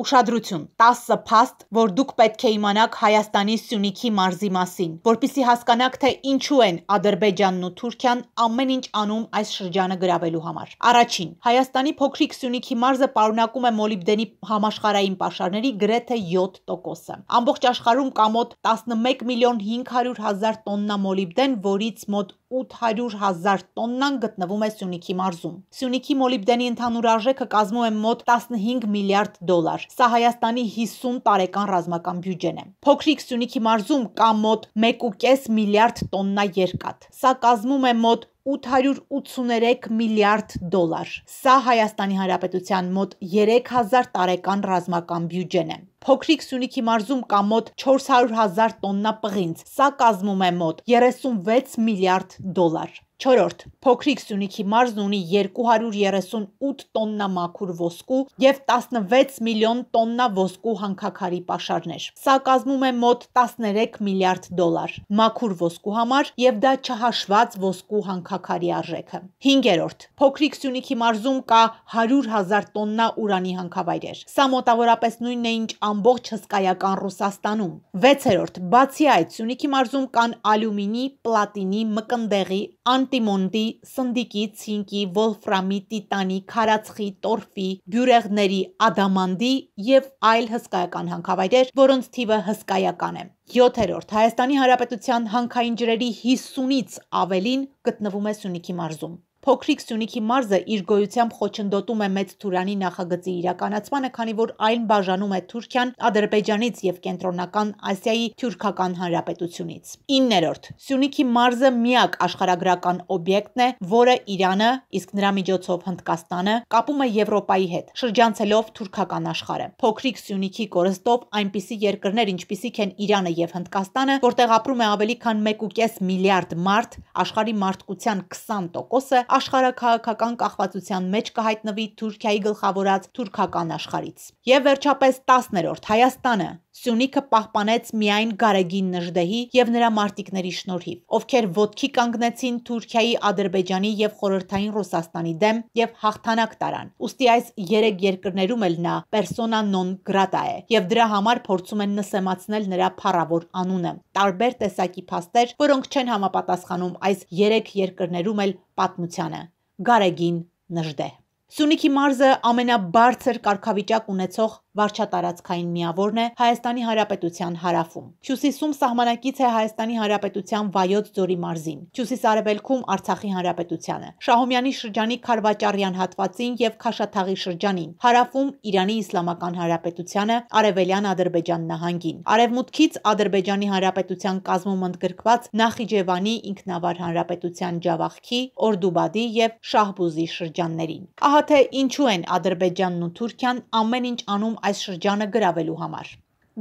Ուշադրություն, 10 փաստ, որ դուք պետք է իմանաք Հայաստանի Սյունիքի մարզի մասին, որpիսի հասկանաք, թե ինչու են Ադրբեջանն ու Թուրքիան ամեն ինչ անում այս շրջանը գրավելու համար։ Առաջին, Հայաստանի փոքրիկ Սյունիքի մարզը պարունակում է մոլիբդենի համաշխարհային պաշարների գրեթե 7%-ը։ Ամբողջ աշխարհում կա մոտ 11 միլիոն 500 հազար տոննա մոլիբդեն, որից մոտ 800 հազար տոննան գտնվում է Սյունիքի մարզում։ Սյունիքի մոլիբդենի ընդհանուր արժեքը կազմում է մոտ 15 միլիարդ դոլար։ Սա Հայաստանի 50 տարեկան ռազմական բյուջեն է։ Փոքրիկ Սյունիքի մարզում կա մոտ 1.5 միլիարդ տոննա երկաթ։ Սա կազմում է մոտ 883 միլիարդ դոլար։ Սա Հայաստանի Հանրապետության մոտ 3000 տարեկան ռազմական բյուջեն է։ Փոքրիկ Սյունիքի մարզում կա մոտ 400 հազար տոննա պղինձ։ Սա կազմում է մոտ 36 միլիարդ դոլար։ Չորորդ, փոքրիկ Սյունիքի մարզն ունի 238 տոննա մաքուր ոսկու և 16 միլիոն տոննա ոսկու հանքաքարի պաշարներ։ Սա կազմում է մոտ 13 միլիարդ դոլար մաքուր ոսկու համար և դա չհաշված ոսկու հանքաքարի արժեքը։ Հինգերորդ, փոքրիկ Սյունիքի մարզում կա 100 հազար տոննա ուրանի հանքավայրեր։ Սա մոտավորապես նույնն է, ինչ ամբողջ հսկայական Ռուսաստանում։ Վեցերորդ, բացի այդ, Սյունիքի մարզում կան ալյումինի, պլատինի, մկնդեղի, անտիմոնդի, սնդիկի, ցինկի, վոլֆրամի, տիտանի, քարածխի, տորֆի, բյուրեղների, ադամանդի և այլ հսկայական հանքավայրեր, որոնց թիվը հսկայական է։ 7-րդ Հայաստանի Հանրապետության հանքային ջրերի 50-ից ավելին գտնվում է Սյունիքի մարզում։ Փոքրիկ Սյունիքի մարզը իր գոյությամբ խոչընդոտում է մեծ Թուրանի նախագծի իրականացմանը, քանի որ այն բաժանում է Թուրքիան Ադրբեջանից եւ Կենտրոնական Ասիայի Թուրքական Հանրապետությունից։ 9-րդ. Սյունիքի մարզը միակ աշխարհագրական օբյեկտն է, որը Իրանը, իսկ նրա միջոցով Հնդկաստանը կապում է Եվրոպայի հետ, շրջանցելով թուրքական աշխարհը։ Փոքրիկ Սյունիքի կորստով այնպիսի երկրներ, ինչպիսիք են Իրանը եւ Հնդկաստանը, որտեղ ապրում է ավելի քան 1.5 միլիարդ մարդ, աշխարհի մարդկության 20%-ը աշխարհակահաղական կախվածության մեջ կհայտնվի Թուրքիայի գլխավորած թուրքական աշխարից։ Եվ վերջապես 10-րդ Հայաստանը Սյունիքը պահպանեց միայն Գարեգին Նժդեհի եւ նրա մարտիկների շնորհիվ, ովքեր ոտքի կանգնեցին Թուրքիայի, Ադրբեջանի եւ խորհրդային Ռուսաստանի դեմ եւ հաղթանակ տարան։ Ուստի այս երեք երկրներում էլ նա persona non grata է եւ դրա համար փորձում են նսեմացնել նրա փառավոր անունը։ Տարբեր տեսակի փաստեր, որոնք չեն համապատասխանում այս երեք երկրներում էլ պատմությանը։ Գարեգին Նժդեհ Սյունիքի մարզը ամենաբարձր կարգավիճակ ունեցող վարչատարածքային միավորն է Հայաստանի Հանրապետության հարավում։ Հյուսիսում սահմանակից է Հայաստանի Հանրապետության Վայոց ձորի մարզին, հյուսիսարևելքում Արցախի Հանրապետությանը, Շահումյանի շրջանի Քարվաճարյան հատվածին և Քաշաթաղի շրջանին, հարավում Իրանի Իսլամական Հանրապետությանը, արևելյան Ադրբեջան նահանգին։ Արևմուտքից Ադրբեջանի Հանրապետության կազմում ընդգրկված Նախիջևանի ինքնավար հանրապետության Ջավախքի, Օրդուբադի և Շահբուզի շրջաններին։ Ահա թե ինչու են Ադրբեջանն ու Թուրքիան ամեն ինչ անում այս շրջանը գրավելու համար։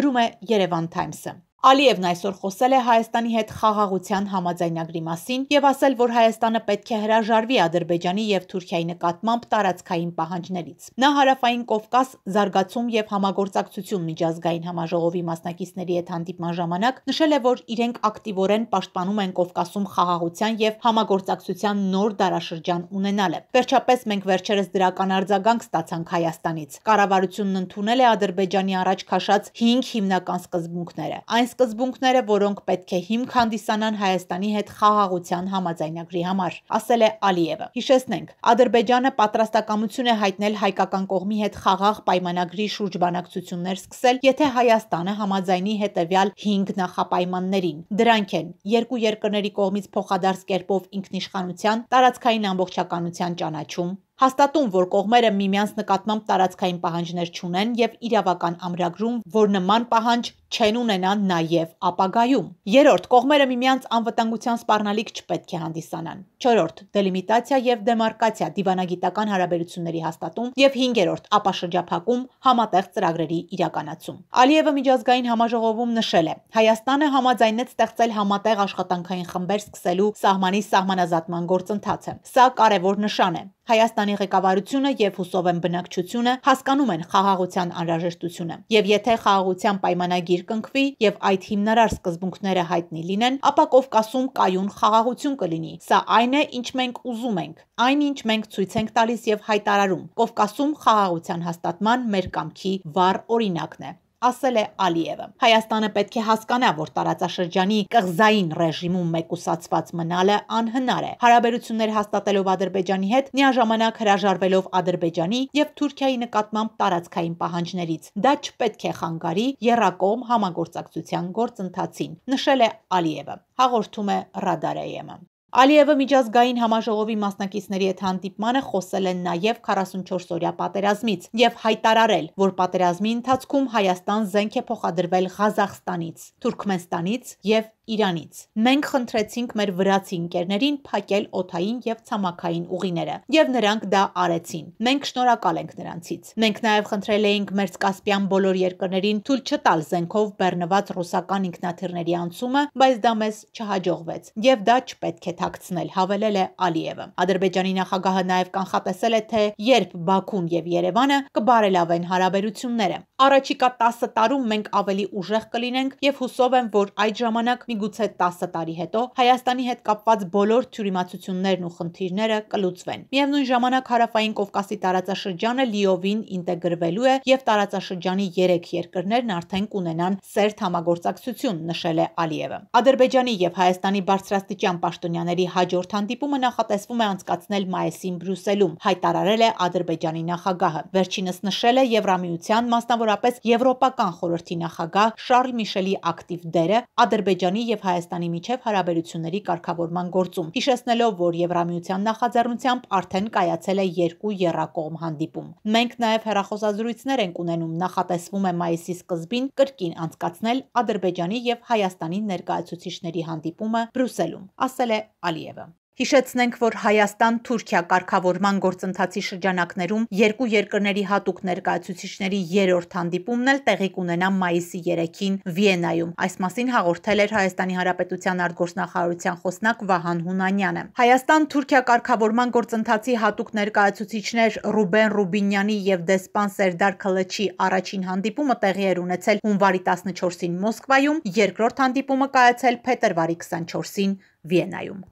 Գրում է Երևան Times-ը։ Ալիևն այսօր խոսել է Հայաստանի հետ խաղաղության համաձայնագրի մասին եւ ասել, որ Հայաստանը պետք է հրաժարվի Ադրբեջանի եւ Թուրքիայի նկատմամբ տարածքային պահանջներից։ Նա Հարավային Կովկաս զարգացում եւ համագործակցություն միջազգային համաժողովի մասնակիցների հետ հանդիպման ժամանակ նշել է, որ իրենք ակտիվորեն պաշտպանում են Կովկասում խաղաղության եւ համագործակցության նոր դարաշրջան ունենալը։ Վերջապես մենք վերջերս դրական արձագանք ստացանք Հայաստանից։ Կառավարությունն ընդունել է Ադրբեջանի առաջ քաշած 5 հիմնական սկզբունքները։ Այն սկզբունքները, որոնք պետք է հիմք հանդիսանան Հայաստանի հետ խաղաղության համաձայնագրի համար, ասել է Ալիևը։ Հիշեցնենք, Ադրբեջանը պատրաստակամություն է հայտնել հայկական կողմի հետ խաղաղ պայմանագրի շուրջ բանակցություններ սկսել, եթե Հայաստանը համաձայնի հետևյալ 5 նախապայմաններին։ Դրանք են՝ երկու երկրների կողմից փոխադարձ կերպով ինքնիշխանության, տարածքային ամբողջականության ճանաչում, Հաստատում, որ կողմերը միմյանց նկատմամբ տարածքային պահանջներ չունեն և իրավական ամրագրում, որ նման պահանջ չեն ունենա նաև ապագայում։ Երրորդ՝ կողմերը միմյանց անվտանգության սպառնալիք չպետք է հանդիսանան։ Չորրորդ՝ դելիմիտացիա և դեմարկացիա, դիվանագիտական հարաբերությունների հաստատում և հինգերորդ՝ ապաշրջափակում, համատեղ ծրագրերի իրականացում։ Ալիևը միջազգային համաժողովում նշել է. «Հայաստանը համաձայնեց ստեղծել համատեղ աշխատանքային խմբեր՝ սկսելու սահմանի սահմանազատման գործընթացը։ Սա կարևոր նշան է։ Հայաստանի ղեկավարությունը եւ հուսով եմ բնակչությունը հասկանում են խաղաղության անհրաժեշտությունը։ Եվ եթե խաղաղության պայմանագիր կնքվի եւ այդ հիմնարար սկզբունքները հայտնի լինեն, ապա Կովկասում կայուն խաղաղություն կլինի։ Սա այն է, ինչ մենք ուզում ենք, այն ինչ մենք ցույց ենք տալիս եւ հայտարարում։ Կովկասում խաղաղության հաստատման մեր կամքի վառ օրինակն է ասել է Ալիևը։ Հայաստանը պետք է հասկանա, որ տարածաշրջանի կղզային ռեժիմում մեկուսացված մնալը անհնար է։ Հարաբերություններ հաստատելով Ադրբեջանի հետ, միաժամանակ հրաժարվելով Ադրբեջանի եւ Թուրքիայի նկատմամբ տարածքային պահանջներից։ Դա չպետք է խանգարի Երակոմ համագործակցության գործընթացին, նշել է Ալիևը։ Հաղորդում է Ռադարեյեմը։ Ալիևը միջազգային համաժողովի մասնակիցների հետ հանդիպմանը խոսել են նաև 44-օրյա պատերազմից եւ հայտարարել, որ պատերազմի ընթացքում Հայաստան զենք է փոխադրվել Ղազախստանից, Թուրքմենստանից եւ Իրանից։ Մենք խնդրեցինք մեր վրացի ընկերներին փակել օթային եւ ցամաքային ուղիները, եւ նրանք դա արեցին։ Մենք շնորհակալ ենք նրանցից։ Մենք նաեւ խնդրել էինք մեր Կասպյան բոլոր երկրներին թույլ չտալ զենքով բեռնված ռուսական ինքնաթիռների անցումը, բայց դա մեզ չհաջողվեց, եւ դա չպետք է թաքցնել, հավելել է Ալիևը։ Ադրբեջանի նախագահը նաև կանխատեսել է, թե երբ Բաքուն եւ Երևանը կբարելավեն հարաբերությունները։ Առաջիկա 10 տարում մենք ավելի ուժեղ կլինենք եւ հուսով եմ, որ այդ ժամանակ միգուցե 10 տարի հետո Հայաստանի հետ կապված բոլոր թյուրիմացություններն ու խնդիրները կլուծվեն։ Միևնույն ժամանակ հարավային Կովկասի տարածաշրջանը լիովին ինտեգրվելու է եւ տարածաշրջանի 3 երկրներն արդեն կունենան սերտ համագործակցություն, նշել է Ալիևը։ Ադրբեջանի եւ Հայաստանի բարձրաստիճան պաշտոնյաների կողմերի հաջորդ հանդիպումը նախատեսվում է անցկացնել մայիսին Բրյուսելում, հայտարարել է Ադրբեջանի նախագահը։ Վերջինս նշել է Եվրամիության, մասնավորապես Եվրոպական խորհրդի նախագահ Շարլ Միշելի ակտիվ դերը Ադրբեջանի եւ Հայաստանի միջև հարաբերությունների կարգավորման գործում, հիշեցնելով, որ Եվրամիության նախաձեռնությամբ արդեն կայացել է երկու եռակողմ հանդիպում։ Մենք նաեւ հերախոսազրույցներ ենք ունենում, նախատեսվում է մայիսի սկզբին կրկին անցկացնել Ադրբեջանի եւ Հայաստանի ներկայացուցիչների հանդիպումը Բրյուսելում, ասել է Ալիևը։ Հիշեցնենք, որ Հայաստան-Թուրքիա կարգավորման գործընթացի շրջանակներում երկու երկրների հատուկ ներկայացուցիչների երրորդ հանդիպումն էլ տեղի կունենա մայիսի 3-ին Վիեննայում։ Այս մասին հաղորդել էր Հայաստանի Հանրապետության արտգործնախարարության խոսնակ Վահան Հունանյանը։ Հայաստան-Թուրքիա կարգավորման գործընթացի հատուկ ներկայացուցիչներ Ռուբեն Ռուբինյանի եւ դեսպան Սերդար Քլչի առաջին հանդիպումը տեղի էր ունեցել հունվարի 14-ին Մոսկվայում, երկրորդ հանդիպումը կայացել փետրվարի 24-ին Վիեննայում։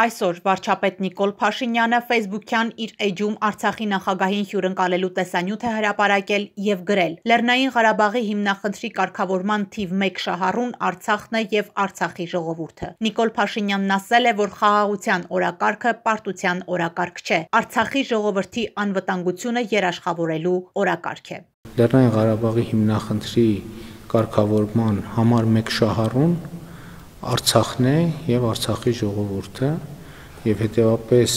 Այսօր վարչապետ Նիկոլ Փաշինյանը Facebook-յան իր էջում Արցախի նախագահին հյուրընկալելու տեսանյութ է հրապարակել եւ գրել. «Լեռնային Ղարաբաղի հիմնախնդրի կարգավորման թիվ 1 շահառուն Արցախն է եւ Արցախի ժողովուրդը»։ Նիկոլ Փաշինյանն ասել է, որ խաղաղության օրակարգը պարտության օրակարգ չէ։ Արցախի ժողովրդի անվտանգությունը երաշխավորելու օրակարգ է։ Լեռնային Ղարաբաղի հիմնախնդրի կարգավորման համար 1 շահառուն Արցախն է եւ Արցախի ժողովուրդը եւ հետեւապես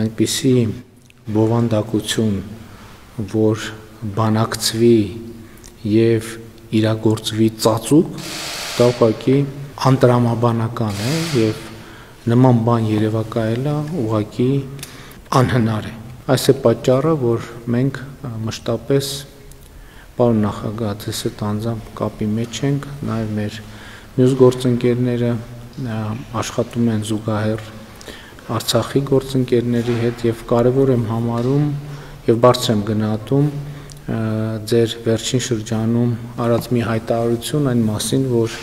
այնպիսի բովանդակություն, որ բանակցվի եւ իրագործվի ծածուկ, դա ուղղակի անտրամաբանական է եւ նման բան երևակայելը ուղղակի անհնար է։ Այս է պատճառը, որ մենք մշտապես պարոն նախագահ, ձեզ հետ անձամբ կապի մեջ ենք, նաեւ մեր Մյուս գործընկերները աշխատում են զուգահեռ Արցախի գործընկերների հետ եւ կարեւոր եմ համարում եւ բարձր եմ գնահատում ձեր վերջին շրջանում արած մի հայտարարություն այն մասին, որ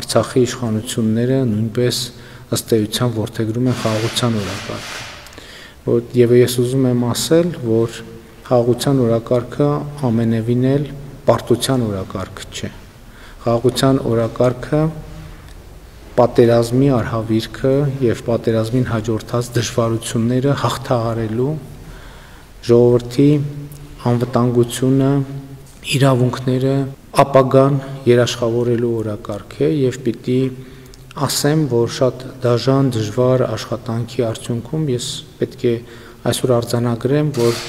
Արցախի իշխանությունները նույնպես ըստ էության ворթեգրում են խաղաղության օրակարգը։ Որ եւ ես ուզում եմ ասել, որ խաղաղության օրակարգը ամենևին էլ պարտության օրակարգ չէ։ Խաղաղության օրակարգը պատերազմի արհավիրքը եւ պատերազմին հաջորդած դժվարությունները հաղթահարելու ժողովրդի անվտանգությունը, իրավունքները, ապագան երաշխավորելու օրակարգ է եւ պիտի ասեմ, որ շատ դաժան, դժվար աշխատանքի արդյունքում ես պետք է այսօր արձանագրեմ, որ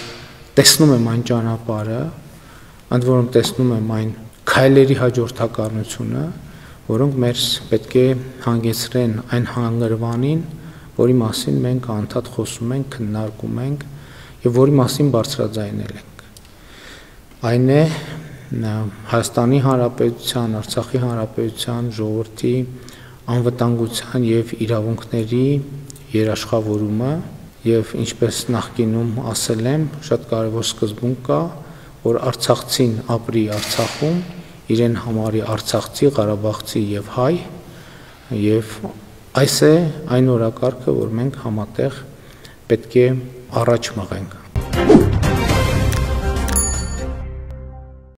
տեսնում եմ այն ճանապարհը, ընդ որում տեսնում եմ այն քայլերի հաջորդականությունը, որոնք մեզ պետք է հանգեցրեն այն հանգրվանին, որի մասին մենք անդադ խոսում ենք, քննարկում ենք եւ որի մասին բարձրաձայնել ենք։ Այն է Հայաստանի Հանրապետության, Արցախի Հանրապետության ժողովրդի անվտանգության եւ իրավունքների երաշխավորումը եւ ինչպես նախկինում ասել եմ, շատ կարեւոր սկզբունք կա, որ Արցախցին ապրի Արցախում իրեն համարի արցախցի, Ղարաբաղցի եւ հայ եւ այս է այն օրակարգը, որ մենք համատեղ պետք է առաջ մղենք